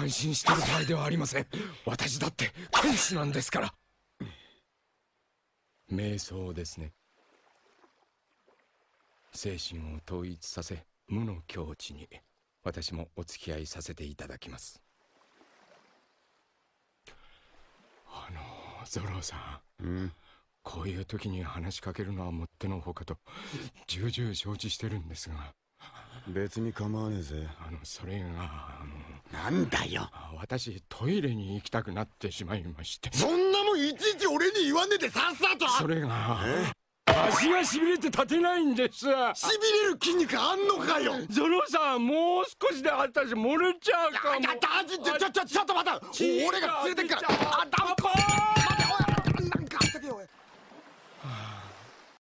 感心してる場合ではありません私だって剣士なんですから瞑想ですね精神を統一させ無の境地に私もお付き合いさせていただきますあのゾロさん、うん、こういう時に話しかけるのはもってのほかと重々承知してるんですが別に構わねえぜあのそれがあのなんだよ私トイレに行きたくなってしまいましてそんなもんいちいち俺に言わねえでさっさとそれが足がしびれて立てないんですしびれる筋肉あんのかよゾロさんもう少しで私漏れちゃうかもちょちょちょちょっと待った俺が連れてっからあダメか待ておいなんかあったけよおい、